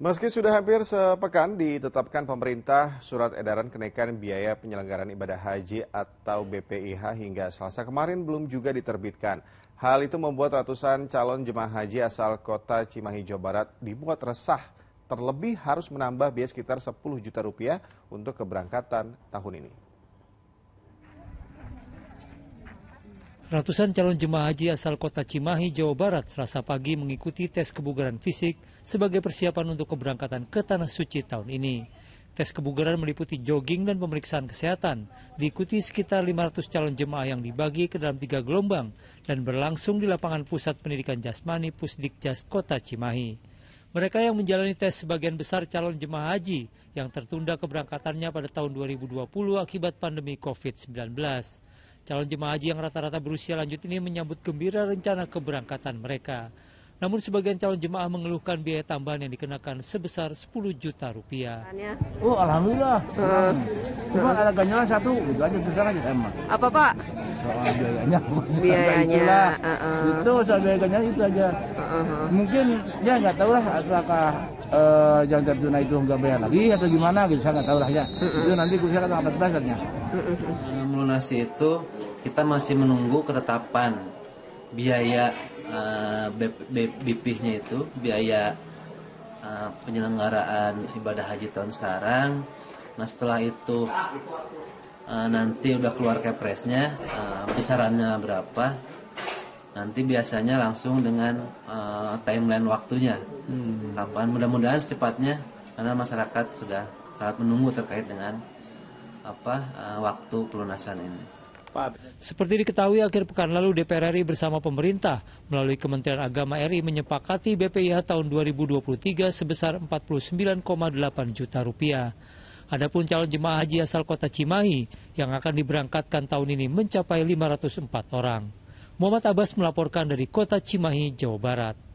Meski sudah hampir sepekan ditetapkan pemerintah surat edaran kenaikan biaya penyelenggaraan ibadah haji atau BPIH hingga selasa kemarin belum juga diterbitkan. Hal itu membuat ratusan calon jemaah haji asal kota Cimahi, Jawa Barat dibuat resah. Terlebih harus menambah biaya sekitar 10 juta rupiah untuk keberangkatan tahun ini. Ratusan calon jemaah haji asal kota Cimahi, Jawa Barat selasa pagi mengikuti tes kebugaran fisik sebagai persiapan untuk keberangkatan ke Tanah Suci tahun ini. Tes kebugaran meliputi jogging dan pemeriksaan kesehatan, diikuti sekitar 500 calon jemaah yang dibagi ke dalam tiga gelombang dan berlangsung di lapangan Pusat Pendidikan Jasmani Pusdikjas Kota Cimahi. Mereka yang menjalani tes sebagian besar calon jemaah haji yang tertunda keberangkatannya pada tahun 2020 akibat pandemi COVID-19. Calon jemaah haji yang rata-rata berusia lanjut ini menyambut gembira rencana keberangkatan mereka. Namun sebagian calon jemaah mengeluhkan biaya tambahan yang dikenakan sebesar 10 juta rupiah. Oh alhamdulillah. Uh, Cuma eh. ada ganjalan satu, itu aja besar aja emang. Apa pak? Soal biayanya. Biayanya. Uh, uh. Itu soal biaya itu aja. Uh, uh. Mungkin ya nggak tahu lah apakah uh, jangan tertuna itu nggak bayar lagi atau gimana gitu saya nggak tahu lah ya. Uh, uh. Itu nanti saya kata apa dasarnya. Mm-hmm. melunasi itu kita masih menunggu ketetapan biaya uh, eh, nya itu, biaya uh, penyelenggaraan ibadah haji tahun sekarang. Nah setelah itu uh, nanti udah keluar kepresnya, uh, besarannya berapa? Nanti biasanya langsung dengan uh, timeline waktunya. Hmm. Kapan? Mudah-mudahan secepatnya karena masyarakat sudah sangat menunggu terkait dengan apa eh, waktu pelunasan ini. Seperti diketahui akhir pekan lalu DPR RI bersama pemerintah melalui Kementerian Agama RI menyepakati BPIH tahun 2023 sebesar 49,8 juta rupiah. Adapun calon jemaah haji asal kota Cimahi yang akan diberangkatkan tahun ini mencapai 504 orang. Muhammad Abbas melaporkan dari kota Cimahi, Jawa Barat.